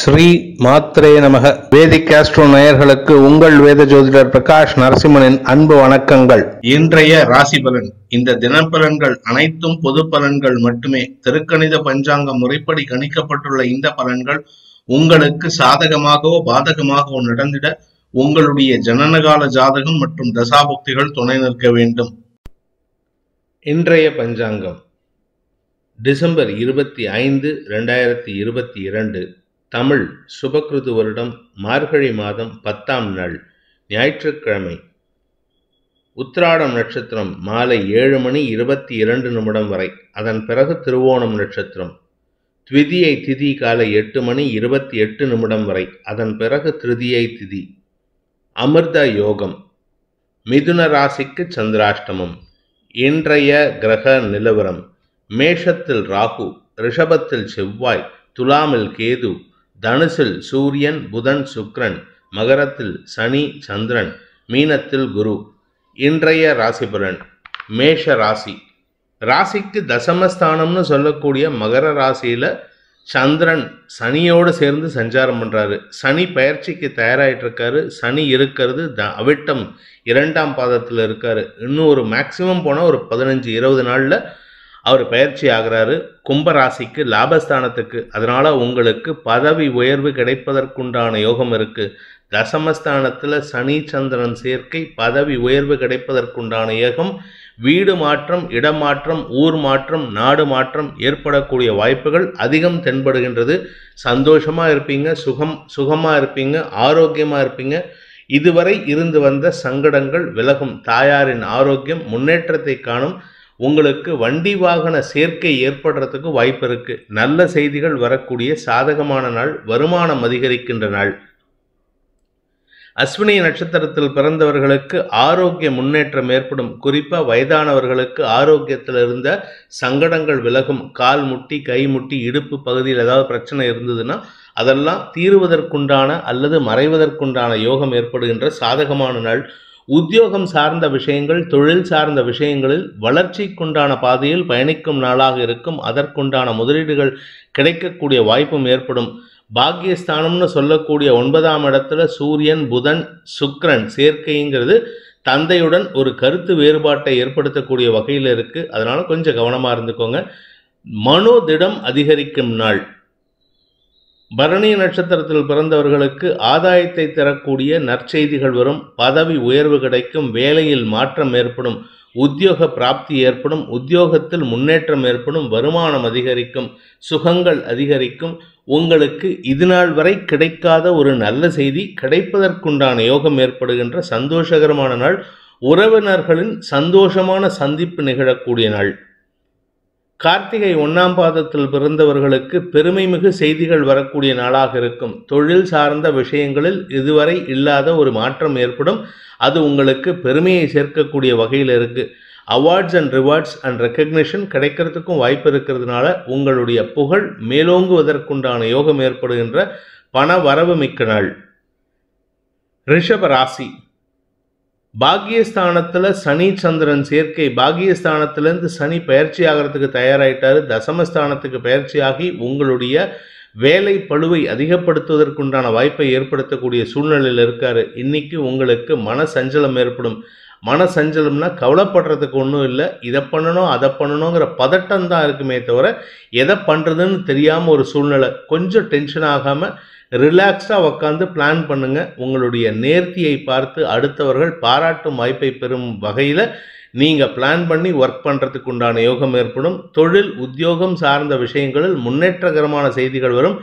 ஸ்ரீ மாத்ரே நமக வேதிக் கேஸ்ட்ரோ நேயர்களுக்கு உங்கள் வேத ஜோதிடர் பிரகாஷ் நரசிம்மனின் அன்பு வணக்கங்கள் இன்றைய ராசி பலன் இந்த தினப்பலன்கள் அனைத்தும் பொது பலன்கள் மட்டுமே திருக்கணித பஞ்சாங்க முறைப்படி கணிக்கப்பட்டுள்ள இந்த பலன்கள் உங்களுக்கு சாதகமாகவோ பாதகமாகவோ நடந்திட உங்களுடைய ஜனனகால ஜாதகம் மற்றும் தசாபுக்திகள் துணை நிற்க வேண்டும் இன்றைய பஞ்சாங்கம் டிசம்பர் இருபத்தி ஐந்து ரெண்டாயிரத்தி இருபத்தி இரண்டு தமிழ் சுபகிருது வருடம் மார்கழி மாதம் பத்தாம் நாள் ஞாயிற்றுக்கிழமை உத்ராடம் நட்சத்திரம் மாலை ஏழு மணி இருபத்தி இரண்டு நிமிடம் வரை அதன் பிறகு திருவோணம் நட்சத்திரம் த்விதியை திதி காலை எட்டு மணி இருபத்தி எட்டு நிமிடம் வரை அதன் பிறகு திருதியை திதி அமிர்த யோகம் மிதுன ராசிக்கு சந்திராஷ்டமம் இன்றைய கிரக நிலவரம் மேஷத்தில் ராகு ரிஷபத்தில் செவ்வாய் துலாமில் கேது தனுசில் சூரியன் புதன் சுக்ரன் மகரத்தில் சனி சந்திரன் மீனத்தில் குரு இன்றைய ராசிபுரன் மேஷ ராசி ராசிக்கு தசமஸ்தானம்னு சொல்லக்கூடிய மகர ராசியில் சந்திரன் சனியோடு சேர்ந்து சஞ்சாரம் பண்ணுறாரு சனி பயிற்சிக்கு தயாராகிட்டு இருக்காரு சனி இருக்கிறது த அவிட்டம் இரண்டாம் பாதத்தில் இருக்கார் இன்னும் ஒரு மேக்சிமம் போனால் ஒரு பதினஞ்சு இருபது நாளில் அவர் பயிற்சி ஆகிறாரு கும்பராசிக்கு லாபஸ்தானத்துக்கு அதனால் உங்களுக்கு பதவி உயர்வு கிடைப்பதற்குண்டான யோகம் இருக்குது தசமஸ்தானத்தில் சனி சந்திரன் சேர்க்கை பதவி உயர்வு கிடைப்பதற்குண்டான யோகம் வீடு மாற்றம் இடமாற்றம் ஊர் மாற்றம் நாடு மாற்றம் ஏற்படக்கூடிய வாய்ப்புகள் அதிகம் தென்படுகின்றது சந்தோஷமாக இருப்பீங்க சுகம் சுகமாக இருப்பீங்க ஆரோக்கியமாக இருப்பீங்க இதுவரை இருந்து வந்த சங்கடங்கள் விலகும் தாயாரின் ஆரோக்கியம் முன்னேற்றத்தை காணும் உங்களுக்கு வண்டி வாகன சேர்க்கை ஏற்படுறதுக்கு வாய்ப்பு இருக்குது நல்ல செய்திகள் வரக்கூடிய சாதகமான நாள் வருமானம் அதிகரிக்கின்ற நாள் அஸ்வினி நட்சத்திரத்தில் பிறந்தவர்களுக்கு ஆரோக்கிய முன்னேற்றம் ஏற்படும் குறிப்பாக வயதானவர்களுக்கு ஆரோக்கியத்தில் இருந்த சங்கடங்கள் விலகும் கால் முட்டி கை முட்டி இடுப்பு பகுதியில் ஏதாவது பிரச்சனை இருந்ததுன்னா அதெல்லாம் தீருவதற்குண்டான அல்லது மறைவதற்குண்டான யோகம் ஏற்படுகின்ற சாதகமான நாள் உத்தியோகம் சார்ந்த விஷயங்கள் தொழில் சார்ந்த விஷயங்களில் வளர்ச்சிக்குண்டான பாதையில் பயணிக்கும் நாளாக இருக்கும் அதற்குண்டான முதலீடுகள் கிடைக்கக்கூடிய வாய்ப்பும் ஏற்படும் பாக்கியஸ்தானம்னு சொல்லக்கூடிய ஒன்பதாம் இடத்துல சூரியன் புதன் சுக்ரன் சேர்க்கைங்கிறது தந்தையுடன் ஒரு கருத்து வேறுபாட்டை ஏற்படுத்தக்கூடிய வகையில் இருக்குது அதனால் கொஞ்சம் கவனமாக இருந்துக்கோங்க மனோதிடம் அதிகரிக்கும் நாள் பரணி நட்சத்திரத்தில் பிறந்தவர்களுக்கு ஆதாயத்தை தரக்கூடிய நற்செய்திகள் வரும் பதவி உயர்வு கிடைக்கும் வேலையில் மாற்றம் ஏற்படும் உத்தியோக பிராப்தி ஏற்படும் உத்தியோகத்தில் முன்னேற்றம் ஏற்படும் வருமானம் அதிகரிக்கும் சுகங்கள் அதிகரிக்கும் உங்களுக்கு இதுநாள் வரை கிடைக்காத ஒரு நல்ல செய்தி கிடைப்பதற்குண்டான யோகம் ஏற்படுகின்ற சந்தோஷகரமான நாள் உறவினர்களின் சந்தோஷமான சந்திப்பு நிகழக்கூடிய நாள் கார்த்திகை ஒன்றாம் பாதத்தில் பிறந்தவர்களுக்கு பெருமை மிகு செய்திகள் வரக்கூடிய நாளாக இருக்கும் தொழில் சார்ந்த விஷயங்களில் இதுவரை இல்லாத ஒரு மாற்றம் ஏற்படும் அது உங்களுக்கு பெருமையை சேர்க்கக்கூடிய வகையில் இருக்குது awards and rewards and recognition கிடைக்கிறதுக்கும் வாய்ப்பு இருக்கிறதுனால உங்களுடைய புகழ் மேலோங்குவதற்குண்டான யோகம் ஏற்படுகின்ற பண வரவு மிக்க நாள் ரிஷப ராசி பாக்கியஸ்தானத்தில் சனி சந்திரன் சேர்க்கை பாக்கியஸ்தானத்திலேருந்து சனி பயிற்சி ஆகிறதுக்கு தயாராகிட்டார் தசமஸ்தானத்துக்கு ஆகி உங்களுடைய வேலை பழுவை அதிகப்படுத்துவதற்குண்டான வாய்ப்பை ஏற்படுத்தக்கூடிய சூழ்நிலையில் இருக்கார் இன்னைக்கு உங்களுக்கு மன சஞ்சலம் ஏற்படும் மன சஞ்சலம்னா கவலைப்படுறதுக்கு ஒன்றும் இல்லை இதை பண்ணணும் அதை பண்ணணுங்கிற பதட்டம் தான் இருக்குமே தவிர எதை பண்ணுறதுன்னு தெரியாமல் ஒரு சூழ்நிலை கொஞ்சம் டென்ஷன் ஆகாமல் ரிலாக்ஸ்டாக உட்காந்து பிளான் பண்ணுங்கள் உங்களுடைய நேர்த்தியை பார்த்து அடுத்தவர்கள் பாராட்டும் வாய்ப்பை பெறும் வகையில் நீங்கள் பிளான் பண்ணி ஒர்க் பண்ணுறதுக்கு உண்டான யோகம் ஏற்படும் தொழில் உத்தியோகம் சார்ந்த விஷயங்களில் முன்னேற்றகரமான செய்திகள் வரும்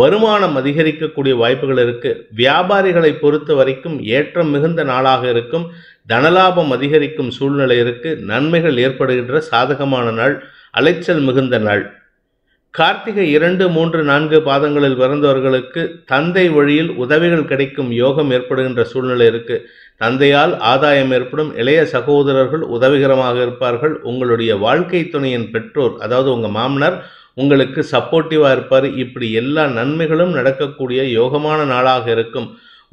வருமானம் அதிகரிக்கக்கூடிய வாய்ப்புகள் இருக்குது வியாபாரிகளை பொறுத்த வரைக்கும் ஏற்றம் மிகுந்த நாளாக இருக்கும் தனலாபம் அதிகரிக்கும் சூழ்நிலை இருக்குது நன்மைகள் ஏற்படுகின்ற சாதகமான நாள் அலைச்சல் மிகுந்த நாள் கார்த்திகை இரண்டு மூன்று நான்கு பாதங்களில் பிறந்தவர்களுக்கு தந்தை வழியில் உதவிகள் கிடைக்கும் யோகம் ஏற்படுகின்ற சூழ்நிலை இருக்கு தந்தையால் ஆதாயம் ஏற்படும் இளைய சகோதரர்கள் உதவிகரமாக இருப்பார்கள் உங்களுடைய வாழ்க்கை துணையின் பெற்றோர் அதாவது உங்கள் மாமனார் உங்களுக்கு சப்போர்ட்டிவாக இருப்பார் இப்படி எல்லா நன்மைகளும் நடக்கக்கூடிய யோகமான நாளாக இருக்கும்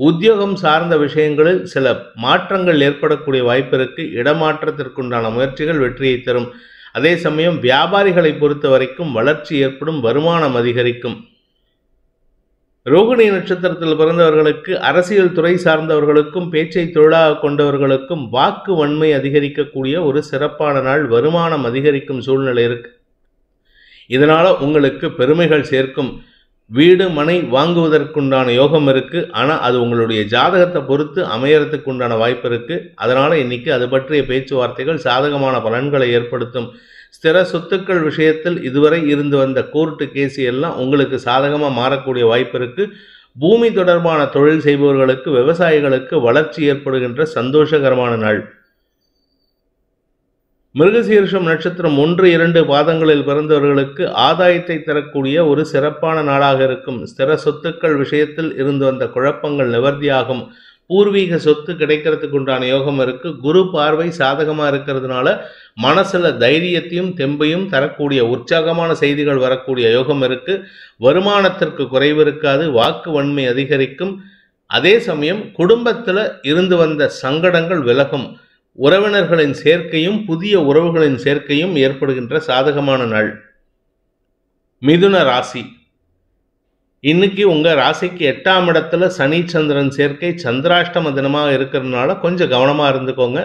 உத்தியோகம் சார்ந்த விஷயங்களில் சில மாற்றங்கள் ஏற்படக்கூடிய வாய்ப்பிற்கு இடமாற்றத்திற்குண்டான முயற்சிகள் வெற்றியை தரும் அதே சமயம் வியாபாரிகளை பொறுத்த வரைக்கும் வளர்ச்சி ஏற்படும் வருமானம் அதிகரிக்கும் ரோகிணி நட்சத்திரத்தில் பிறந்தவர்களுக்கு அரசியல் துறை சார்ந்தவர்களுக்கும் பேச்சை தொழிலாக கொண்டவர்களுக்கும் வாக்கு வன்மை அதிகரிக்கக்கூடிய ஒரு சிறப்பான நாள் வருமானம் அதிகரிக்கும் சூழ்நிலை இருக்கு இதனால் உங்களுக்கு பெருமைகள் சேர்க்கும் வீடு மனை வாங்குவதற்குண்டான யோகம் இருக்குது ஆனால் அது உங்களுடைய ஜாதகத்தை பொறுத்து அமையறதுக்கு உண்டான வாய்ப்பு இருக்குது அதனால் இன்னைக்கு அது பற்றிய பேச்சுவார்த்தைகள் சாதகமான பலன்களை ஏற்படுத்தும் ஸ்திர சொத்துக்கள் விஷயத்தில் இதுவரை இருந்து வந்த கோர்ட்டு கேஸ் எல்லாம் உங்களுக்கு சாதகமாக மாறக்கூடிய வாய்ப்பு இருக்கு பூமி தொடர்பான தொழில் செய்பவர்களுக்கு விவசாயிகளுக்கு வளர்ச்சி ஏற்படுகின்ற சந்தோஷகரமான நாள் மிருகசீர்ஷம் நட்சத்திரம் ஒன்று இரண்டு பாதங்களில் பிறந்தவர்களுக்கு ஆதாயத்தை தரக்கூடிய ஒரு சிறப்பான நாளாக இருக்கும் ஸ்திர சொத்துக்கள் விஷயத்தில் இருந்து வந்த குழப்பங்கள் நிவர்த்தியாகும் பூர்வீக சொத்து கிடைக்கிறதுக்கு உண்டான யோகம் இருக்கு குரு பார்வை சாதகமாக இருக்கிறதுனால மனசில் தைரியத்தையும் தெம்பையும் தரக்கூடிய உற்சாகமான செய்திகள் வரக்கூடிய யோகம் இருக்கு வருமானத்திற்கு குறைவு இருக்காது வாக்கு வன்மை அதிகரிக்கும் அதே சமயம் குடும்பத்தில் இருந்து வந்த சங்கடங்கள் விலகும் உறவினர்களின் சேர்க்கையும் புதிய உறவுகளின் சேர்க்கையும் ஏற்படுகின்ற சாதகமான நாள் மிதுன ராசி இன்னைக்கு உங்கள் ராசிக்கு எட்டாம் இடத்துல சனி சந்திரன் சேர்க்கை சந்திராஷ்டம தினமாக இருக்கிறதுனால கொஞ்சம் கவனமாக இருந்துக்கோங்க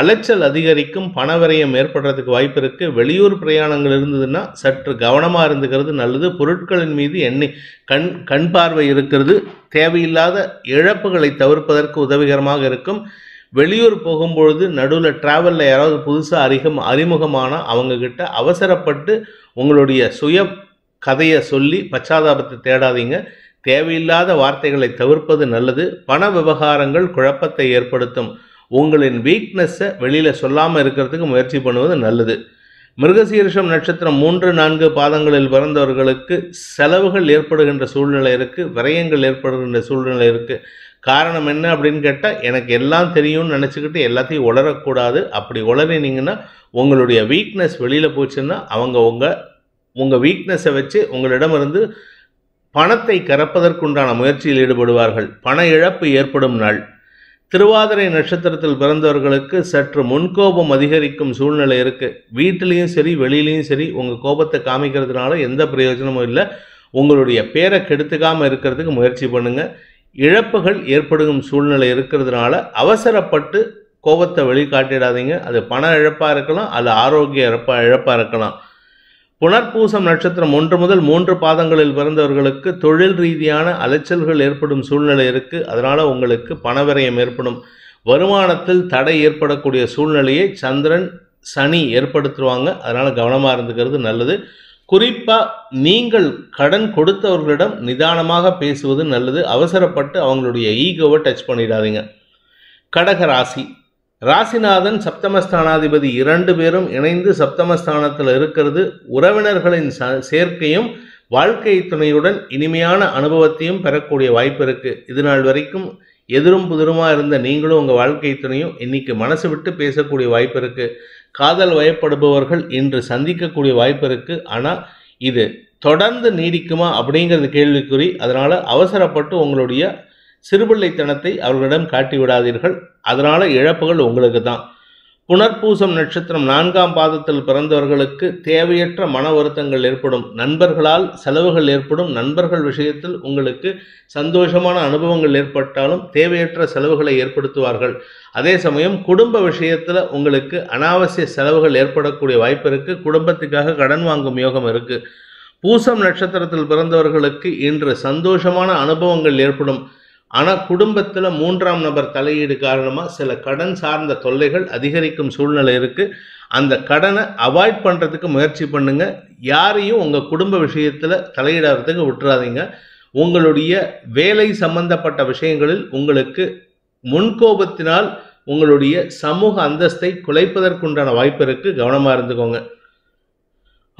அலைச்சல் அதிகரிக்கும் பணவரையம் ஏற்படுறதுக்கு வாய்ப்பு இருக்குது வெளியூர் பிரயாணங்கள் இருந்ததுன்னா சற்று கவனமாக இருந்துக்கிறது நல்லது பொருட்களின் மீது எண்ணி கண் கண் பார்வை இருக்கிறது தேவையில்லாத இழப்புகளை தவிர்ப்பதற்கு உதவிகரமாக இருக்கும் வெளியூர் போகும்பொழுது நடுவில் ட்ராவலில் யாராவது புதுசாக அறிகம் அறிமுகமான அவங்கக்கிட்ட அவசரப்பட்டு உங்களுடைய சுய கதையை சொல்லி பச்சாதாபத்தை தேடாதீங்க தேவையில்லாத வார்த்தைகளை தவிர்ப்பது நல்லது பண விவகாரங்கள் குழப்பத்தை ஏற்படுத்தும் உங்களின் வீக்னஸை வெளியில் சொல்லாமல் இருக்கிறதுக்கு முயற்சி பண்ணுவது நல்லது மிருகசீரிஷம் நட்சத்திரம் மூன்று நான்கு பாதங்களில் பிறந்தவர்களுக்கு செலவுகள் ஏற்படுகின்ற சூழ்நிலை இருக்குது விரயங்கள் ஏற்படுகின்ற சூழ்நிலை இருக்குது காரணம் என்ன அப்படின்னு கேட்டால் எனக்கு எல்லாம் தெரியும்னு நினச்சிக்கிட்டு எல்லாத்தையும் உளரக்கூடாது அப்படி உளறினீங்கன்னா உங்களுடைய வீக்னஸ் வெளியில் போச்சுன்னா அவங்க உங்கள் உங்கள் வீக்னஸை வச்சு உங்களிடமிருந்து பணத்தை கறப்பதற்குண்டான முயற்சியில் ஈடுபடுவார்கள் பண இழப்பு ஏற்படும் நாள் திருவாதிரை நட்சத்திரத்தில் பிறந்தவர்களுக்கு சற்று முன்கோபம் அதிகரிக்கும் சூழ்நிலை இருக்குது வீட்டிலையும் சரி வெளியிலையும் சரி உங்கள் கோபத்தை காமிக்கிறதுனால எந்த பிரயோஜனமும் இல்லை உங்களுடைய பேரை கெடுத்துக்காமல் இருக்கிறதுக்கு முயற்சி பண்ணுங்கள் இழப்புகள் ஏற்படும் சூழ்நிலை இருக்கிறதுனால அவசரப்பட்டு கோபத்தை வெளிக்காட்டிடாதீங்க அது பண இழப்பாக இருக்கலாம் அது ஆரோக்கிய இழப்பாக இழப்பாக இருக்கலாம் புனர்பூசம் நட்சத்திரம் ஒன்று முதல் மூன்று பாதங்களில் பிறந்தவர்களுக்கு தொழில் ரீதியான அலைச்சல்கள் ஏற்படும் சூழ்நிலை இருக்குது அதனால் உங்களுக்கு பணவிரயம் ஏற்படும் வருமானத்தில் தடை ஏற்படக்கூடிய சூழ்நிலையை சந்திரன் சனி ஏற்படுத்துவாங்க அதனால் கவனமாக இருந்துக்கிறது நல்லது குறிப்பா நீங்கள் கடன் கொடுத்தவர்களிடம் நிதானமாக பேசுவது நல்லது அவசரப்பட்டு அவங்களுடைய ஈகோவை டச் பண்ணிடாதீங்க கடக ராசி ராசிநாதன் சப்தமஸ்தானாதிபதி இரண்டு பேரும் இணைந்து சப்தமஸ்தானத்தில் இருக்கிறது உறவினர்களின் ச சேர்க்கையும் வாழ்க்கை துணையுடன் இனிமையான அனுபவத்தையும் பெறக்கூடிய வாய்ப்பு இருக்குது இது நாள் வரைக்கும் எதிரும் புதிருமா இருந்த நீங்களும் உங்கள் வாழ்க்கை துணையும் இன்னைக்கு மனசு விட்டு பேசக்கூடிய வாய்ப்பு இருக்குது காதல் வயப்படுபவர்கள் இன்று சந்திக்கக்கூடிய வாய்ப்பு இருக்குது ஆனால் இது தொடர்ந்து நீடிக்குமா அப்படிங்கிறது கேள்விக்குறி அதனால் அவசரப்பட்டு உங்களுடைய சிறுபிள்ளைத்தனத்தை அவர்களிடம் காட்டி விடாதீர்கள் அதனால் இழப்புகள் உங்களுக்கு தான் புனர்பூசம் நட்சத்திரம் நான்காம் பாதத்தில் பிறந்தவர்களுக்கு தேவையற்ற மன வருத்தங்கள் ஏற்படும் நண்பர்களால் செலவுகள் ஏற்படும் நண்பர்கள் விஷயத்தில் உங்களுக்கு சந்தோஷமான அனுபவங்கள் ஏற்பட்டாலும் தேவையற்ற செலவுகளை ஏற்படுத்துவார்கள் அதே சமயம் குடும்ப விஷயத்தில் உங்களுக்கு அனாவசிய செலவுகள் ஏற்படக்கூடிய வாய்ப்பு இருக்குது குடும்பத்துக்காக கடன் வாங்கும் யோகம் இருக்குது பூசம் நட்சத்திரத்தில் பிறந்தவர்களுக்கு இன்று சந்தோஷமான அனுபவங்கள் ஏற்படும் ஆனால் குடும்பத்தில் மூன்றாம் நபர் தலையீடு காரணமாக சில கடன் சார்ந்த தொல்லைகள் அதிகரிக்கும் சூழ்நிலை இருக்குது அந்த கடனை அவாய்ட் பண்ணுறதுக்கு முயற்சி பண்ணுங்கள் யாரையும் உங்கள் குடும்ப விஷயத்தில் தலையிடாததுக்கு விட்டுறாதீங்க உங்களுடைய வேலை சம்பந்தப்பட்ட விஷயங்களில் உங்களுக்கு முன்கோபத்தினால் உங்களுடைய சமூக அந்தஸ்தை குலைப்பதற்குண்டான வாய்ப்பு இருக்குது கவனமாக இருந்துக்கோங்க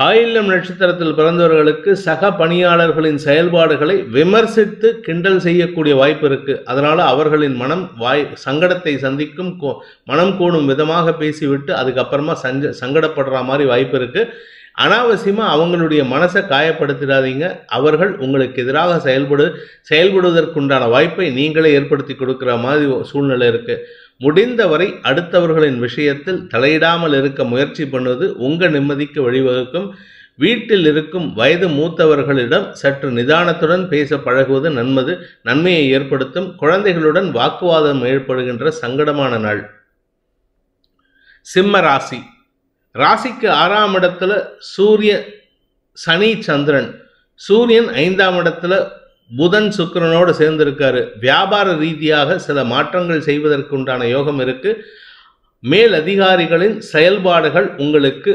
ஆயில்யம் நட்சத்திரத்தில் பிறந்தவர்களுக்கு சக பணியாளர்களின் செயல்பாடுகளை விமர்சித்து கிண்டல் செய்யக்கூடிய வாய்ப்பு இருக்கு அதனால அவர்களின் மனம் வாய் சங்கடத்தை சந்திக்கும் மனம் கூடும் விதமாக பேசிவிட்டு அதுக்கப்புறமா சஞ்ச சங்கடப்படுற மாதிரி வாய்ப்பு இருக்கு அனாவசியமாக அவங்களுடைய மனசை காயப்படுத்திடாதீங்க அவர்கள் உங்களுக்கு எதிராக செயல்படு செயல்படுவதற்குண்டான வாய்ப்பை நீங்களே ஏற்படுத்தி கொடுக்குற மாதிரி சூழ்நிலை இருக்குது முடிந்தவரை அடுத்தவர்களின் விஷயத்தில் தலையிடாமல் இருக்க முயற்சி பண்ணுவது உங்கள் நிம்மதிக்கு வழிவகுக்கும் வீட்டில் இருக்கும் வயது மூத்தவர்களிடம் சற்று நிதானத்துடன் பேச பழகுவது நன்மது நன்மையை ஏற்படுத்தும் குழந்தைகளுடன் வாக்குவாதம் ஏற்படுகின்ற சங்கடமான நாள் சிம்ம ராசி ராசிக்கு ஆறாம் இடத்துல சூரிய சனி சந்திரன் சூரியன் ஐந்தாம் இடத்துல புதன் சுக்கரனோடு சேர்ந்திருக்காரு வியாபார ரீதியாக சில மாற்றங்கள் செய்வதற்கு உண்டான யோகம் இருக்கு மேல் அதிகாரிகளின் செயல்பாடுகள் உங்களுக்கு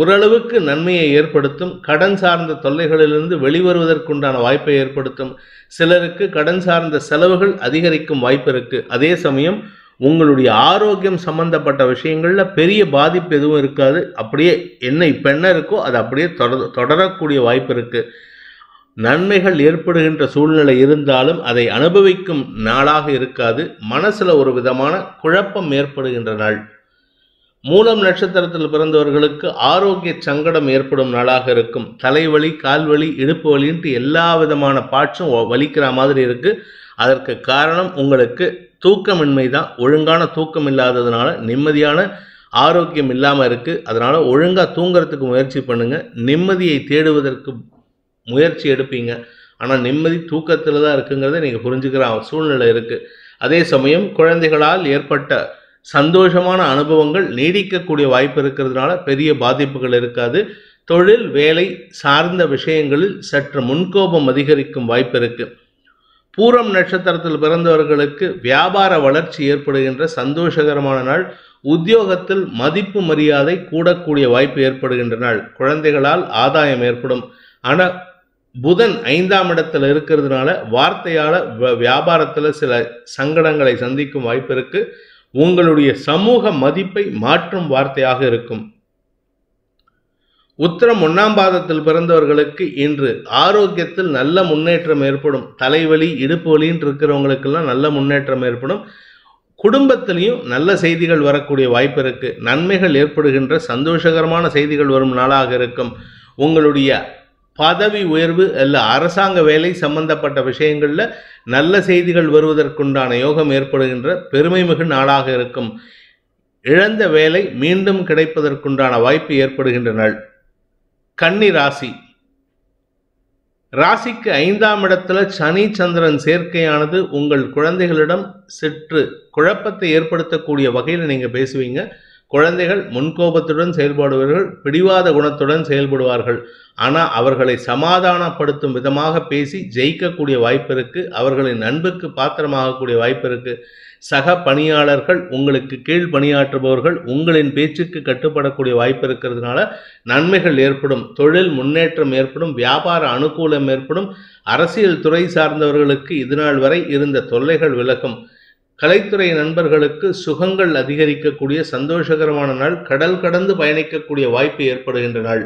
ஓரளவுக்கு நன்மையை ஏற்படுத்தும் கடன் சார்ந்த தொல்லைகளிலிருந்து வெளிவருவதற்குண்டான வாய்ப்பை ஏற்படுத்தும் சிலருக்கு கடன் சார்ந்த செலவுகள் அதிகரிக்கும் வாய்ப்பு இருக்கு அதே சமயம் உங்களுடைய ஆரோக்கியம் சம்மந்தப்பட்ட விஷயங்களில் பெரிய பாதிப்பு எதுவும் இருக்காது அப்படியே என்ன இப்போ என்ன இருக்கோ அது அப்படியே தொடர் தொடரக்கூடிய வாய்ப்பு இருக்குது நன்மைகள் ஏற்படுகின்ற சூழ்நிலை இருந்தாலும் அதை அனுபவிக்கும் நாளாக இருக்காது மனசில் ஒரு விதமான குழப்பம் ஏற்படுகின்ற நாள் மூலம் நட்சத்திரத்தில் பிறந்தவர்களுக்கு ஆரோக்கிய சங்கடம் ஏற்படும் நாளாக இருக்கும் தலைவலி கால்வலி இடுப்பு வலின்ட்டு எல்லா விதமான பாட்சும் வலிக்கிற மாதிரி இருக்குது அதற்கு காரணம் உங்களுக்கு தூக்கமின்மை தான் ஒழுங்கான தூக்கம் இல்லாததுனால நிம்மதியான ஆரோக்கியம் இல்லாமல் இருக்குது அதனால் ஒழுங்காக தூங்குறதுக்கு முயற்சி பண்ணுங்கள் நிம்மதியை தேடுவதற்கு முயற்சி எடுப்பீங்க ஆனால் நிம்மதி தூக்கத்தில் தான் இருக்குங்கிறத நீங்கள் புரிஞ்சுக்கிற சூழ்நிலை இருக்குது அதே சமயம் குழந்தைகளால் ஏற்பட்ட சந்தோஷமான அனுபவங்கள் நீடிக்கக்கூடிய வாய்ப்பு இருக்கிறதுனால பெரிய பாதிப்புகள் இருக்காது தொழில் வேலை சார்ந்த விஷயங்களில் சற்று முன்கோபம் அதிகரிக்கும் வாய்ப்பு இருக்குது பூரம் நட்சத்திரத்தில் பிறந்தவர்களுக்கு வியாபார வளர்ச்சி ஏற்படுகின்ற சந்தோஷகரமான நாள் உத்தியோகத்தில் மதிப்பு மரியாதை கூடக்கூடிய வாய்ப்பு ஏற்படுகின்ற நாள் குழந்தைகளால் ஆதாயம் ஏற்படும் ஆனால் புதன் ஐந்தாம் இடத்துல இருக்கிறதுனால வார்த்தையால் வியாபாரத்தில் சில சங்கடங்களை சந்திக்கும் வாய்ப்பு உங்களுடைய சமூக மதிப்பை மாற்றும் வார்த்தையாக இருக்கும் உத்தரம் ஒன்றாம் பாதத்தில் பிறந்தவர்களுக்கு இன்று ஆரோக்கியத்தில் நல்ல முன்னேற்றம் ஏற்படும் தலைவலி இடுப்பு வலின்னு இருக்கிறவங்களுக்கெல்லாம் நல்ல முன்னேற்றம் ஏற்படும் குடும்பத்திலையும் நல்ல செய்திகள் வரக்கூடிய வாய்ப்பு இருக்குது நன்மைகள் ஏற்படுகின்ற சந்தோஷகரமான செய்திகள் வரும் நாளாக இருக்கும் உங்களுடைய பதவி உயர்வு அல்ல அரசாங்க வேலை சம்பந்தப்பட்ட விஷயங்களில் நல்ல செய்திகள் வருவதற்குண்டான யோகம் ஏற்படுகின்ற பெருமை மிகு நாளாக இருக்கும் இழந்த வேலை மீண்டும் கிடைப்பதற்குண்டான வாய்ப்பு ஏற்படுகின்ற நாள் கன்னி ராசி ராசிக்கு ஐந்தாம் இடத்துல சனி சந்திரன் சேர்க்கையானது உங்கள் குழந்தைகளிடம் சிற்று குழப்பத்தை ஏற்படுத்தக்கூடிய வகையில் நீங்கள் பேசுவீங்க குழந்தைகள் முன்கோபத்துடன் செயல்படுவார்கள் பிடிவாத குணத்துடன் செயல்படுவார்கள் ஆனால் அவர்களை சமாதானப்படுத்தும் விதமாக பேசி ஜெயிக்கக்கூடிய வாய்ப்பு இருக்குது அவர்களின் அன்புக்கு பாத்திரமாகக்கூடிய வாய்ப்பு இருக்குது சக பணியாளர்கள் உங்களுக்கு கீழ் பணியாற்றுபவர்கள் உங்களின் பேச்சுக்கு கட்டுப்படக்கூடிய வாய்ப்பு இருக்கிறதுனால நன்மைகள் ஏற்படும் தொழில் முன்னேற்றம் ஏற்படும் வியாபார அனுகூலம் ஏற்படும் அரசியல் துறை சார்ந்தவர்களுக்கு இதுநாள் வரை இருந்த தொல்லைகள் விலகும் கலைத்துறை நண்பர்களுக்கு சுகங்கள் அதிகரிக்கக்கூடிய சந்தோஷகரமான நாள் கடல் கடந்து பயணிக்கக்கூடிய வாய்ப்பு ஏற்படுகின்ற நாள்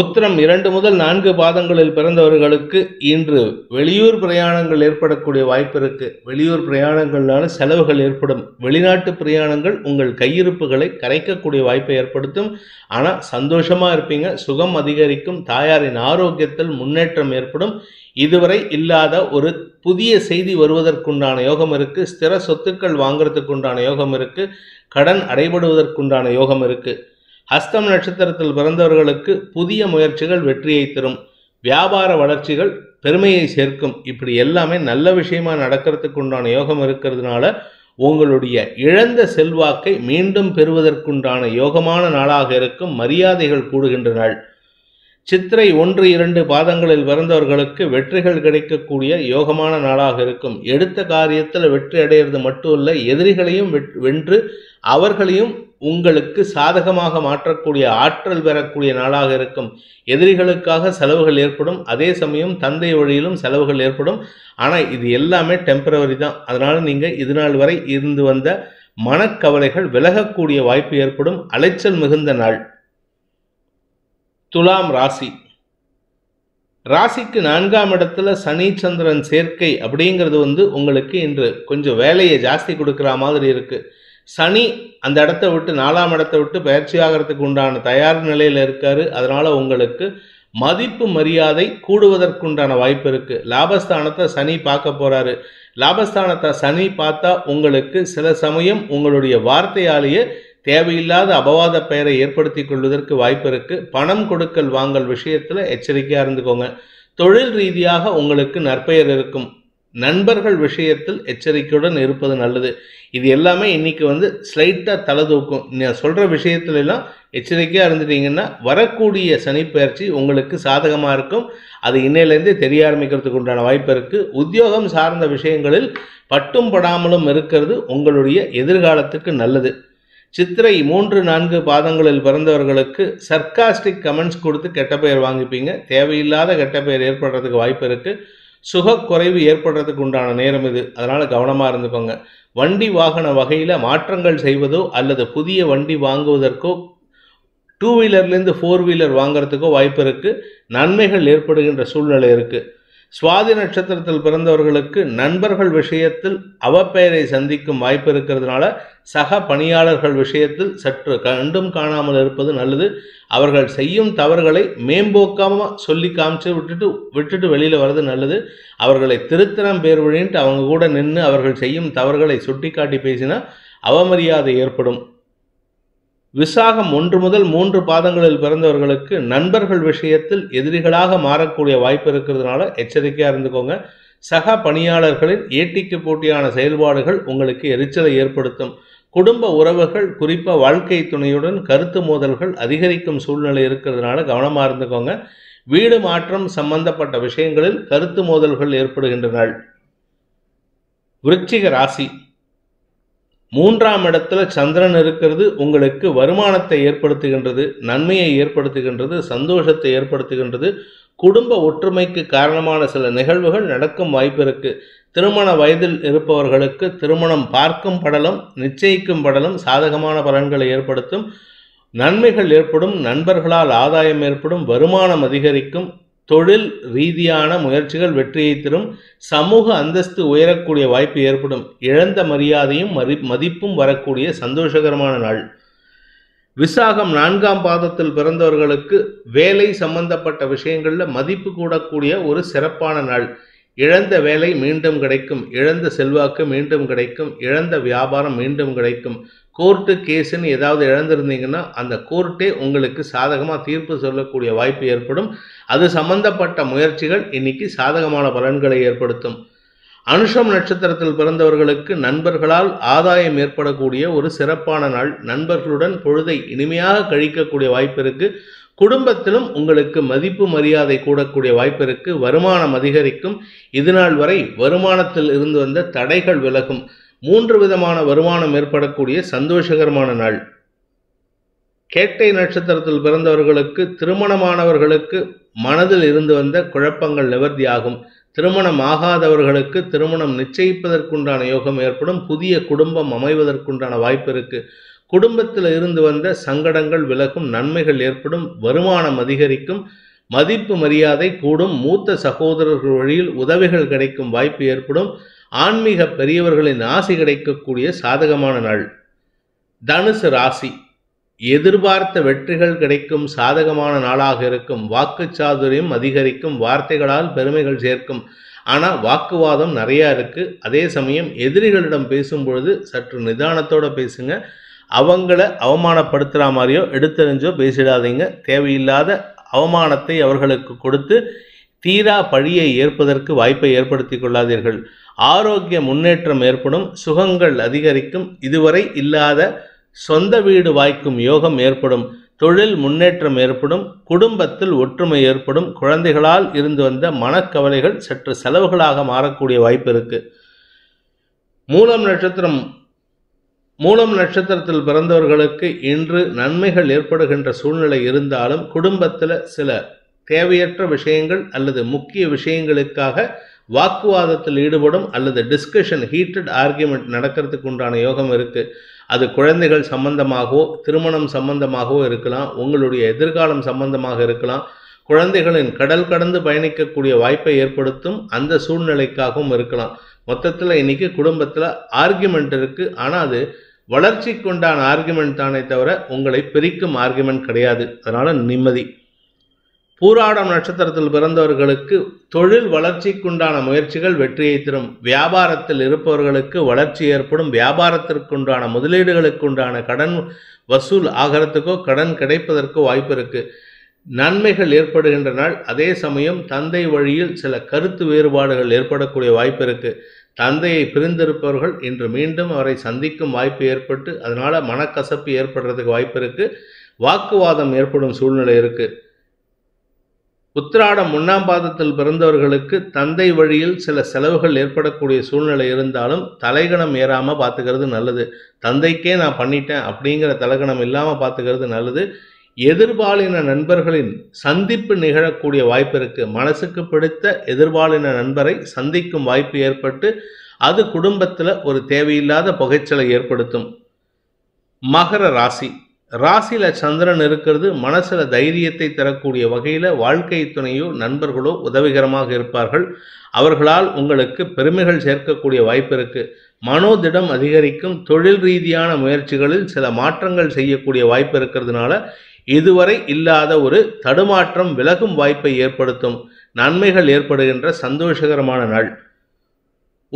உத்திரம் இரண்டு முதல் நான்கு பாதங்களில் பிறந்தவர்களுக்கு இன்று வெளியூர் பிரயாணங்கள் ஏற்படக்கூடிய வாய்ப்பு இருக்கு வெளியூர் பிரயாணங்கள்னால செலவுகள் ஏற்படும் வெளிநாட்டு பிரயாணங்கள் உங்கள் கையிருப்புகளை கரைக்கக்கூடிய வாய்ப்பை ஏற்படுத்தும் ஆனால் சந்தோஷமா இருப்பீங்க சுகம் அதிகரிக்கும் தாயாரின் ஆரோக்கியத்தில் முன்னேற்றம் ஏற்படும் இதுவரை இல்லாத ஒரு புதிய செய்தி வருவதற்குண்டான யோகம் இருக்கு ஸ்திர சொத்துக்கள் வாங்குறதுக்குண்டான யோகம் இருக்கு கடன் அடைபடுவதற்குண்டான யோகம் இருக்குது ஹஸ்தம் நட்சத்திரத்தில் பிறந்தவர்களுக்கு புதிய முயற்சிகள் வெற்றியை தரும் வியாபார வளர்ச்சிகள் பெருமையை சேர்க்கும் இப்படி எல்லாமே நல்ல விஷயமா நடக்கிறதுக்கு உண்டான யோகம் இருக்கிறதுனால உங்களுடைய இழந்த செல்வாக்கை மீண்டும் பெறுவதற்குண்டான யோகமான நாளாக இருக்கும் மரியாதைகள் கூடுகின்ற நாள் சித்திரை ஒன்று இரண்டு பாதங்களில் பிறந்தவர்களுக்கு வெற்றிகள் கிடைக்கக்கூடிய யோகமான நாளாக இருக்கும் எடுத்த காரியத்தில் வெற்றி அடையிறது மட்டுமல்ல எதிரிகளையும் வென்று அவர்களையும் உங்களுக்கு சாதகமாக மாற்றக்கூடிய ஆற்றல் பெறக்கூடிய நாளாக இருக்கும் எதிரிகளுக்காக செலவுகள் ஏற்படும் அதே சமயம் தந்தை வழியிலும் செலவுகள் ஏற்படும் ஆனால் இது எல்லாமே டெம்பரவரி தான் அதனால் நீங்கள் இது நாள் வரை இருந்து வந்த மனக்கவலைகள் விலகக்கூடிய வாய்ப்பு ஏற்படும் அலைச்சல் மிகுந்த நாள் துலாம் ராசி ராசிக்கு நான்காம் இடத்துல சனி சந்திரன் சேர்க்கை அப்படிங்கிறது வந்து உங்களுக்கு இன்று கொஞ்சம் வேலையை ஜாஸ்தி கொடுக்குற மாதிரி இருக்குது சனி அந்த இடத்த விட்டு நாலாம் இடத்த விட்டு பயிற்சி ஆகிறதுக்கு உண்டான தயார் நிலையில் இருக்கார் அதனால் உங்களுக்கு மதிப்பு மரியாதை கூடுவதற்குண்டான வாய்ப்பு இருக்குது லாபஸ்தானத்தை சனி பார்க்க போகிறாரு லாபஸ்தானத்தை சனி பார்த்தா உங்களுக்கு சில சமயம் உங்களுடைய வார்த்தையாலேயே தேவையில்லாத அபவாத பெயரை ஏற்படுத்தி கொள்வதற்கு வாய்ப்பு இருக்கு பணம் கொடுக்கல் வாங்கல் விஷயத்துல எச்சரிக்கையா இருந்துக்கோங்க தொழில் ரீதியாக உங்களுக்கு நற்பெயர் இருக்கும் நண்பர்கள் விஷயத்தில் எச்சரிக்கையுடன் இருப்பது நல்லது இது எல்லாமே இன்னைக்கு வந்து ஸ்லைட்டாக தலை தூக்கும் நான் சொல்கிற விஷயத்துல எல்லாம் எச்சரிக்கையாக இருந்துட்டீங்கன்னா வரக்கூடிய சனிப்பயிற்சி உங்களுக்கு சாதகமாக இருக்கும் அது இன்னையிலேருந்தே தெரிய ஆரம்பிக்கிறதுக்கு உண்டான வாய்ப்பு இருக்குது உத்தியோகம் சார்ந்த விஷயங்களில் பட்டும் படாமலும் இருக்கிறது உங்களுடைய எதிர்காலத்துக்கு நல்லது சித்திரை மூன்று நான்கு பாதங்களில் பிறந்தவர்களுக்கு சர்க்காஸ்டிக் கமெண்ட்ஸ் கொடுத்து கெட்ட பெயர் வாங்கிப்பீங்க தேவையில்லாத கெட்ட பெயர் ஏற்படுறதுக்கு வாய்ப்பு இருக்குது சுக குறைவு ஏற்படுறதுக்கு உண்டான நேரம் இது அதனால் கவனமாக இருந்துக்கோங்க வண்டி வாகன வகையில் மாற்றங்கள் செய்வதோ அல்லது புதிய வண்டி வாங்குவதற்கோ டூ வீலர்லேருந்து ஃபோர் வீலர் வாங்கிறதுக்கோ வாய்ப்பு இருக்குது நன்மைகள் ஏற்படுகின்ற சூழ்நிலை இருக்குது சுவாதி நட்சத்திரத்தில் பிறந்தவர்களுக்கு நண்பர்கள் விஷயத்தில் அவப்பெயரை சந்திக்கும் வாய்ப்பு இருக்கிறதுனால சக பணியாளர்கள் விஷயத்தில் சற்று கண்டும் காணாமல் இருப்பது நல்லது அவர்கள் செய்யும் தவறுகளை மேம்போக்காம சொல்லி காமிச்சு விட்டுட்டு விட்டுட்டு வெளியில் வர்றது நல்லது அவர்களை திருத்தனம் பேர் வழின்ட்டு அவங்க கூட நின்று அவர்கள் செய்யும் தவறுகளை சுட்டி காட்டி பேசினா அவமரியாதை ஏற்படும் விசாகம் ஒன்று முதல் மூன்று பாதங்களில் பிறந்தவர்களுக்கு நண்பர்கள் விஷயத்தில் எதிரிகளாக மாறக்கூடிய வாய்ப்பு இருக்கிறதுனால எச்சரிக்கையாக இருந்துக்கோங்க சக பணியாளர்களின் ஏட்டிக்கு போட்டியான செயல்பாடுகள் உங்களுக்கு எரிச்சலை ஏற்படுத்தும் குடும்ப உறவுகள் குறிப்பாக வாழ்க்கை துணையுடன் கருத்து மோதல்கள் அதிகரிக்கும் சூழ்நிலை இருக்கிறதுனால கவனமாக இருந்துக்கோங்க வீடு மாற்றம் சம்பந்தப்பட்ட விஷயங்களில் கருத்து மோதல்கள் ஏற்படுகின்றன விருச்சிக ராசி மூன்றாம் இடத்துல சந்திரன் இருக்கிறது உங்களுக்கு வருமானத்தை ஏற்படுத்துகின்றது நன்மையை ஏற்படுத்துகின்றது சந்தோஷத்தை ஏற்படுத்துகின்றது குடும்ப ஒற்றுமைக்கு காரணமான சில நிகழ்வுகள் நடக்கும் வாய்ப்பு இருக்கு திருமண வயதில் இருப்பவர்களுக்கு திருமணம் பார்க்கும் படலம் நிச்சயிக்கும் படலம் சாதகமான பலன்களை ஏற்படுத்தும் நன்மைகள் ஏற்படும் நண்பர்களால் ஆதாயம் ஏற்படும் வருமானம் அதிகரிக்கும் தொழில் ரீதியான முயற்சிகள் வெற்றியை தரும் சமூக அந்தஸ்து உயரக்கூடிய வாய்ப்பு ஏற்படும் இழந்த மரியாதையும் மதி மதிப்பும் வரக்கூடிய சந்தோஷகரமான நாள் விசாகம் நான்காம் பாதத்தில் பிறந்தவர்களுக்கு வேலை சம்பந்தப்பட்ட விஷயங்களில் மதிப்பு கூடக்கூடிய ஒரு சிறப்பான நாள் இழந்த வேலை மீண்டும் கிடைக்கும் இழந்த செல்வாக்கு மீண்டும் கிடைக்கும் இழந்த வியாபாரம் மீண்டும் கிடைக்கும் கோர்ட்டு கேஸுன்னு ஏதாவது இழந்திருந்தீங்கன்னா அந்த கோர்ட்டே உங்களுக்கு சாதகமாக தீர்ப்பு சொல்லக்கூடிய வாய்ப்பு ஏற்படும் அது சம்பந்தப்பட்ட முயற்சிகள் இன்னைக்கு சாதகமான பலன்களை ஏற்படுத்தும் அனுஷம் நட்சத்திரத்தில் பிறந்தவர்களுக்கு நண்பர்களால் ஆதாயம் ஏற்படக்கூடிய ஒரு சிறப்பான நாள் நண்பர்களுடன் பொழுதை இனிமையாக கழிக்கக்கூடிய வாய்ப்பு இருக்கு குடும்பத்திலும் உங்களுக்கு மதிப்பு மரியாதை கூடக்கூடிய வாய்ப்பிற்கு வருமானம் அதிகரிக்கும் இதுநாள் வரை வருமானத்தில் இருந்து வந்த தடைகள் விலகும் மூன்று விதமான வருமானம் ஏற்படக்கூடிய சந்தோஷகரமான நாள் கேட்டை நட்சத்திரத்தில் பிறந்தவர்களுக்கு திருமணமானவர்களுக்கு மனதில் இருந்து வந்த குழப்பங்கள் நிவர்த்தியாகும் திருமணம் ஆகாதவர்களுக்கு திருமணம் நிச்சயிப்பதற்குண்டான யோகம் ஏற்படும் புதிய குடும்பம் அமைவதற்குண்டான வாய்ப்பு இருக்கு குடும்பத்தில் இருந்து வந்த சங்கடங்கள் விலகும் நன்மைகள் ஏற்படும் வருமானம் அதிகரிக்கும் மதிப்பு மரியாதை கூடும் மூத்த சகோதரர்கள் வழியில் உதவிகள் கிடைக்கும் வாய்ப்பு ஏற்படும் ஆன்மீக பெரியவர்களின் ஆசை கிடைக்கக்கூடிய சாதகமான நாள் தனுசு ராசி எதிர்பார்த்த வெற்றிகள் கிடைக்கும் சாதகமான நாளாக இருக்கும் வாக்கு சாதுரியம் அதிகரிக்கும் வார்த்தைகளால் பெருமைகள் சேர்க்கும் ஆனால் வாக்குவாதம் நிறையா இருக்குது அதே சமயம் எதிரிகளிடம் பேசும்பொழுது சற்று நிதானத்தோடு பேசுங்க அவங்கள அவமானப்படுத்துகிற மாதிரியோ எடுத்தறிஞ்சோ பேசிடாதீங்க தேவையில்லாத அவமானத்தை அவர்களுக்கு கொடுத்து தீரா பழியை ஏற்பதற்கு வாய்ப்பை ஏற்படுத்திக் கொள்ளாதீர்கள் ஆரோக்கிய முன்னேற்றம் ஏற்படும் சுகங்கள் அதிகரிக்கும் இதுவரை இல்லாத சொந்த வீடு வாய்க்கும் யோகம் ஏற்படும் தொழில் முன்னேற்றம் ஏற்படும் குடும்பத்தில் ஒற்றுமை ஏற்படும் குழந்தைகளால் இருந்து வந்த மனக்கவலைகள் சற்று செலவுகளாக மாறக்கூடிய வாய்ப்பு இருக்கு மூலம் நட்சத்திரம் மூலம் நட்சத்திரத்தில் பிறந்தவர்களுக்கு இன்று நன்மைகள் ஏற்படுகின்ற சூழ்நிலை இருந்தாலும் குடும்பத்தில் சில தேவையற்ற விஷயங்கள் அல்லது முக்கிய விஷயங்களுக்காக வாக்குவாதத்தில் ஈடுபடும் அல்லது டிஸ்கஷன் ஹீட்டட் ஆர்கியூமெண்ட் நடக்கிறதுக்கு உண்டான யோகம் இருக்குது அது குழந்தைகள் சம்பந்தமாகவோ திருமணம் சம்பந்தமாகவோ இருக்கலாம் உங்களுடைய எதிர்காலம் சம்பந்தமாக இருக்கலாம் குழந்தைகளின் கடல் கடந்து பயணிக்கக்கூடிய வாய்ப்பை ஏற்படுத்தும் அந்த சூழ்நிலைக்காகவும் இருக்கலாம் மொத்தத்தில் இன்னைக்கு குடும்பத்தில் ஆர்கியூமெண்ட் இருக்குது ஆனால் அது வளர்ச்சிக்குண்டான ஆர்கியூமெண்ட் தானே தவிர உங்களை பிரிக்கும் ஆர்கியூமெண்ட் கிடையாது அதனால் நிம்மதி பூராடம் நட்சத்திரத்தில் பிறந்தவர்களுக்கு தொழில் வளர்ச்சிக்குண்டான முயற்சிகள் வெற்றியை தரும் வியாபாரத்தில் இருப்பவர்களுக்கு வளர்ச்சி ஏற்படும் வியாபாரத்திற்குண்டான முதலீடுகளுக்குண்டான கடன் வசூல் ஆகிறதுக்கோ கடன் கிடைப்பதற்கோ வாய்ப்பு இருக்குது நன்மைகள் ஏற்படுகின்ற நாள் அதே சமயம் தந்தை வழியில் சில கருத்து வேறுபாடுகள் ஏற்படக்கூடிய வாய்ப்பு இருக்குது தந்தையை பிரிந்திருப்பவர்கள் இன்று மீண்டும் அவரை சந்திக்கும் வாய்ப்பு ஏற்பட்டு அதனால் மனக்கசப்பு ஏற்படுறதுக்கு வாய்ப்பு இருக்குது வாக்குவாதம் ஏற்படும் சூழ்நிலை இருக்குது உத்திராடம் முன்னாம் பாதத்தில் பிறந்தவர்களுக்கு தந்தை வழியில் சில செலவுகள் ஏற்படக்கூடிய சூழ்நிலை இருந்தாலும் தலைகணம் ஏறாமல் பார்த்துக்கிறது நல்லது தந்தைக்கே நான் பண்ணிட்டேன் அப்படிங்கிற தலைகணம் இல்லாமல் பார்த்துக்கிறது நல்லது எதிர்பாலின நண்பர்களின் சந்திப்பு நிகழக்கூடிய வாய்ப்பு இருக்குது மனசுக்கு பிடித்த எதிர்பாலின நண்பரை சந்திக்கும் வாய்ப்பு ஏற்பட்டு அது குடும்பத்தில் ஒரு தேவையில்லாத புகைச்சலை ஏற்படுத்தும் மகர ராசி ராசியில் சந்திரன் இருக்கிறது மனசில் தைரியத்தை தரக்கூடிய வகையில் வாழ்க்கை துணையோ நண்பர்களோ உதவிகரமாக இருப்பார்கள் அவர்களால் உங்களுக்கு பெருமைகள் சேர்க்கக்கூடிய வாய்ப்பு இருக்குது மனோதிடம் அதிகரிக்கும் தொழில் ரீதியான முயற்சிகளில் சில மாற்றங்கள் செய்யக்கூடிய வாய்ப்பு இருக்கிறதுனால இதுவரை இல்லாத ஒரு தடுமாற்றம் விலகும் வாய்ப்பை ஏற்படுத்தும் நன்மைகள் ஏற்படுகின்ற சந்தோஷகரமான நாள்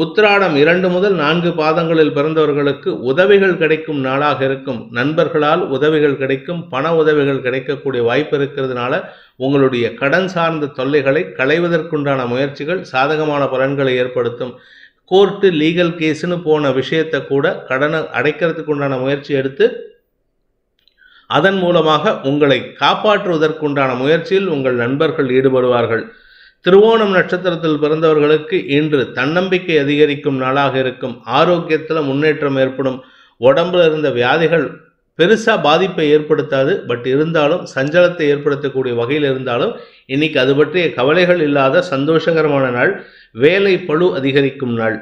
உத்திராடம் இரண்டு முதல் நான்கு பாதங்களில் பிறந்தவர்களுக்கு உதவிகள் கிடைக்கும் நாளாக இருக்கும் நண்பர்களால் உதவிகள் கிடைக்கும் பண உதவிகள் கிடைக்கக்கூடிய வாய்ப்பு இருக்கிறதுனால உங்களுடைய கடன் சார்ந்த தொல்லைகளை களைவதற்குண்டான முயற்சிகள் சாதகமான பலன்களை ஏற்படுத்தும் கோர்ட்டு லீகல் கேஸுன்னு போன விஷயத்தை கூட கடனை அடைக்கிறதுக்கு உண்டான முயற்சி எடுத்து அதன் மூலமாக உங்களை காப்பாற்றுவதற்குண்டான முயற்சியில் உங்கள் நண்பர்கள் ஈடுபடுவார்கள் திருவோணம் நட்சத்திரத்தில் பிறந்தவர்களுக்கு இன்று தன்னம்பிக்கை அதிகரிக்கும் நாளாக இருக்கும் ஆரோக்கியத்தில் முன்னேற்றம் ஏற்படும் உடம்புல இருந்த வியாதிகள் பெருசாக பாதிப்பை ஏற்படுத்தாது பட் இருந்தாலும் சஞ்சலத்தை ஏற்படுத்தக்கூடிய வகையில் இருந்தாலும் இன்னைக்கு அது பற்றிய கவலைகள் இல்லாத சந்தோஷகரமான நாள் வேலை பழு அதிகரிக்கும் நாள்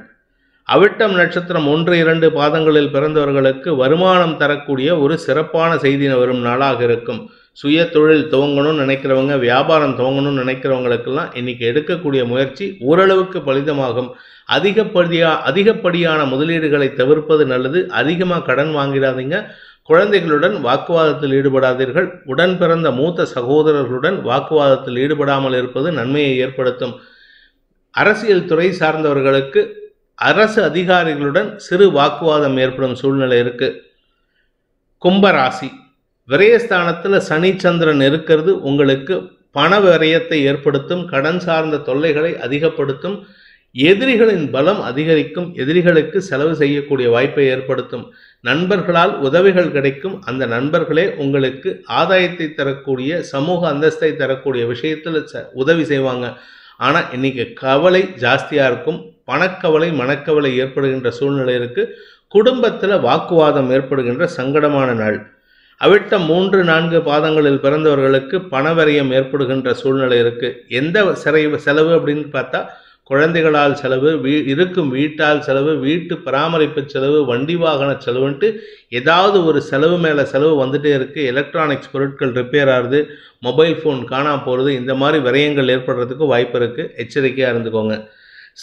அவிட்டம் நட்சத்திரம் ஒன்று இரண்டு பாதங்களில் பிறந்தவர்களுக்கு வருமானம் தரக்கூடிய ஒரு சிறப்பான செய்தி வரும் நாளாக இருக்கும் சுய தொழில் துவங்கணும்னு நினைக்கிறவங்க வியாபாரம் துவங்கணும்னு நினைக்கிறவங்களுக்கெல்லாம் இன்றைக்கி எடுக்கக்கூடிய முயற்சி ஓரளவுக்கு பலிதமாகும் அதிகப்படியா அதிகப்படியான முதலீடுகளை தவிர்ப்பது நல்லது அதிகமாக கடன் வாங்கிடாதீங்க குழந்தைகளுடன் வாக்குவாதத்தில் ஈடுபடாதீர்கள் உடன் பிறந்த மூத்த சகோதரர்களுடன் வாக்குவாதத்தில் ஈடுபடாமல் இருப்பது நன்மையை ஏற்படுத்தும் அரசியல் துறை சார்ந்தவர்களுக்கு அரசு அதிகாரிகளுடன் சிறு வாக்குவாதம் ஏற்படும் சூழ்நிலை இருக்குது கும்பராசி விரயஸ்தானத்தில் சனி சந்திரன் இருக்கிறது உங்களுக்கு பண விரயத்தை ஏற்படுத்தும் கடன் சார்ந்த தொல்லைகளை அதிகப்படுத்தும் எதிரிகளின் பலம் அதிகரிக்கும் எதிரிகளுக்கு செலவு செய்யக்கூடிய வாய்ப்பை ஏற்படுத்தும் நண்பர்களால் உதவிகள் கிடைக்கும் அந்த நண்பர்களே உங்களுக்கு ஆதாயத்தை தரக்கூடிய சமூக அந்தஸ்தை தரக்கூடிய விஷயத்தில் உதவி செய்வாங்க ஆனால் இன்னைக்கு கவலை ஜாஸ்தியாக இருக்கும் பணக்கவலை மனக்கவலை ஏற்படுகின்ற சூழ்நிலை இருக்குது குடும்பத்தில் வாக்குவாதம் ஏற்படுகின்ற சங்கடமான நாள் அவிட்ட மூன்று நான்கு பாதங்களில் பிறந்தவர்களுக்கு பணவரையம் ஏற்படுகின்ற சூழ்நிலை இருக்குது எந்த சிறை செலவு அப்படின்னு பார்த்தா குழந்தைகளால் செலவு வீ இருக்கும் வீட்டால் செலவு வீட்டு பராமரிப்பு செலவு வண்டி வாகன செலவுன்ட்டு ஏதாவது ஒரு செலவு மேலே செலவு வந்துகிட்டே இருக்குது எலக்ட்ரானிக்ஸ் பொருட்கள் ரிப்பேர் ஆகுது மொபைல் ஃபோன் காணாமல் போகிறது இந்த மாதிரி விரயங்கள் ஏற்படுறதுக்கு வாய்ப்பு இருக்குது எச்சரிக்கையாக இருந்துக்கோங்க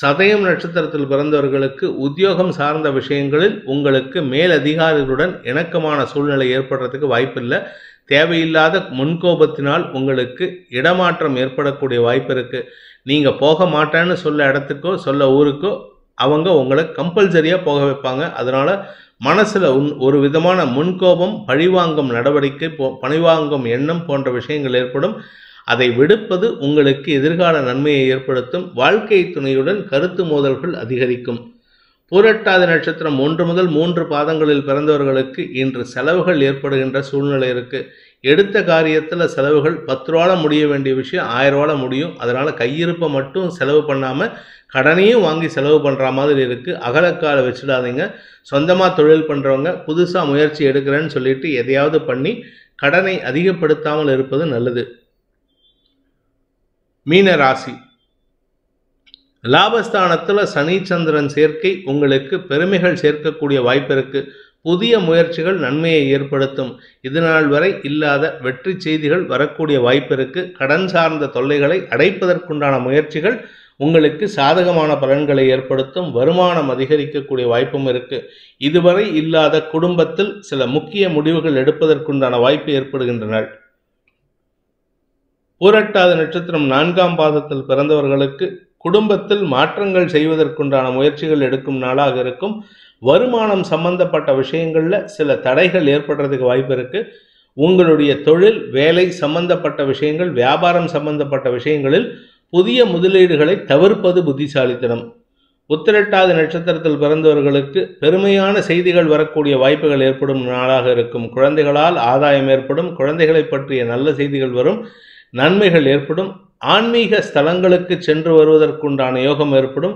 சதயம் நட்சத்திரத்தில் பிறந்தவர்களுக்கு உத்தியோகம் சார்ந்த விஷயங்களில் உங்களுக்கு மேலதிகாரிகளுடன் இணக்கமான சூழ்நிலை ஏற்படுறதுக்கு வாய்ப்பில்லை தேவையில்லாத முன்கோபத்தினால் உங்களுக்கு இடமாற்றம் ஏற்படக்கூடிய வாய்ப்பு இருக்குது நீங்கள் போக மாட்டேன்னு சொல்ல இடத்துக்கோ சொல்ல ஊருக்கோ அவங்க உங்களை கம்பல்சரியாக போக வைப்பாங்க அதனால் மனசில் உன் ஒரு விதமான முன்கோபம் பழிவாங்கும் நடவடிக்கை போ பணிவாங்கும் எண்ணம் போன்ற விஷயங்கள் ஏற்படும் அதை விடுப்பது உங்களுக்கு எதிர்கால நன்மையை ஏற்படுத்தும் வாழ்க்கை துணையுடன் கருத்து மோதல்கள் அதிகரிக்கும் பூரட்டாதி நட்சத்திரம் ஒன்று முதல் மூன்று பாதங்களில் பிறந்தவர்களுக்கு இன்று செலவுகள் ஏற்படுகின்ற சூழ்நிலை இருக்கு எடுத்த காரியத்தில் செலவுகள் பத்து ரூபால முடிய வேண்டிய விஷயம் ஆயிரம் ரூபால முடியும் அதனால் கையிருப்பை மட்டும் செலவு பண்ணாமல் கடனையும் வாங்கி செலவு பண்ணுற மாதிரி இருக்குது அகலக்கால வச்சிடாதீங்க சொந்தமாக தொழில் பண்ணுறவங்க புதுசாக முயற்சி எடுக்கிறேன்னு சொல்லிட்டு எதையாவது பண்ணி கடனை அதிகப்படுத்தாமல் இருப்பது நல்லது மீன ராசி லாபஸ்தானத்தில் சனி சந்திரன் சேர்க்கை உங்களுக்கு பெருமைகள் சேர்க்கக்கூடிய வாய்ப்பு இருக்கு புதிய முயற்சிகள் நன்மையை ஏற்படுத்தும் இதுநாள் வரை இல்லாத வெற்றி செய்திகள் வரக்கூடிய வாய்ப்பு இருக்கு கடன் சார்ந்த தொல்லைகளை அடைப்பதற்குண்டான முயற்சிகள் உங்களுக்கு சாதகமான பலன்களை ஏற்படுத்தும் வருமானம் அதிகரிக்கக்கூடிய வாய்ப்பும் இருக்கு இதுவரை இல்லாத குடும்பத்தில் சில முக்கிய முடிவுகள் எடுப்பதற்குண்டான வாய்ப்பு ஏற்படுகின்றன பூரட்டாத நட்சத்திரம் நான்காம் பாதத்தில் பிறந்தவர்களுக்கு குடும்பத்தில் மாற்றங்கள் செய்வதற்குண்டான முயற்சிகள் எடுக்கும் நாளாக இருக்கும் வருமானம் சம்பந்தப்பட்ட விஷயங்களில் சில தடைகள் ஏற்படுறதுக்கு வாய்ப்பு இருக்கு உங்களுடைய தொழில் வேலை சம்பந்தப்பட்ட விஷயங்கள் வியாபாரம் சம்பந்தப்பட்ட விஷயங்களில் புதிய முதலீடுகளை தவிர்ப்பது புத்திசாலித்தனம் உத்திரட்டாத நட்சத்திரத்தில் பிறந்தவர்களுக்கு பெருமையான செய்திகள் வரக்கூடிய வாய்ப்புகள் ஏற்படும் நாளாக இருக்கும் குழந்தைகளால் ஆதாயம் ஏற்படும் குழந்தைகளை பற்றிய நல்ல செய்திகள் வரும் நன்மைகள் ஏற்படும் ஆன்மீக ஸ்தலங்களுக்கு சென்று வருவதற்குண்டான யோகம் ஏற்படும்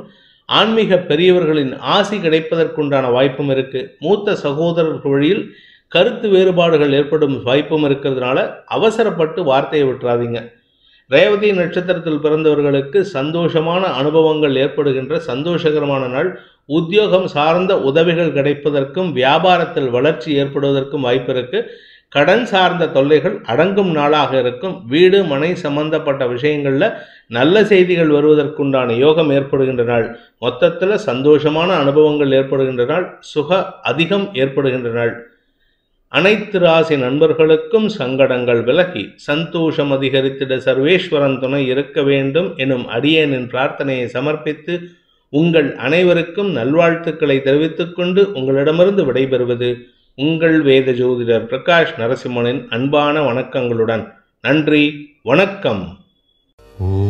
ஆன்மீக பெரியவர்களின் ஆசி கிடைப்பதற்குண்டான வாய்ப்பும் இருக்குது மூத்த சகோதரர்கள் வழியில் கருத்து வேறுபாடுகள் ஏற்படும் வாய்ப்பும் இருக்கிறதுனால அவசரப்பட்டு வார்த்தையை விட்டுறாதீங்க ரேவதி நட்சத்திரத்தில் பிறந்தவர்களுக்கு சந்தோஷமான அனுபவங்கள் ஏற்படுகின்ற சந்தோஷகரமான நாள் உத்தியோகம் சார்ந்த உதவிகள் கிடைப்பதற்கும் வியாபாரத்தில் வளர்ச்சி ஏற்படுவதற்கும் வாய்ப்பு இருக்குது கடன் சார்ந்த தொல்லைகள் அடங்கும் நாளாக இருக்கும் வீடு மனை சம்பந்தப்பட்ட விஷயங்களில் நல்ல செய்திகள் வருவதற்குண்டான யோகம் ஏற்படுகின்ற நாள் மொத்தத்தில் சந்தோஷமான அனுபவங்கள் ஏற்படுகின்ற நாள் சுக அதிகம் ஏற்படுகின்ற நாள் அனைத்து ராசி நண்பர்களுக்கும் சங்கடங்கள் விலகி சந்தோஷம் அதிகரித்திட சர்வேஸ்வரன் துணை இருக்க வேண்டும் எனும் அடியேனின் பிரார்த்தனையை சமர்ப்பித்து உங்கள் அனைவருக்கும் நல்வாழ்த்துக்களை தெரிவித்துக்கொண்டு உங்களிடமிருந்து விடைபெறுவது உங்கள் வேத ஜோதிடர் பிரகாஷ் நரசிம்மனின் அன்பான வணக்கங்களுடன் நன்றி வணக்கம் ஓ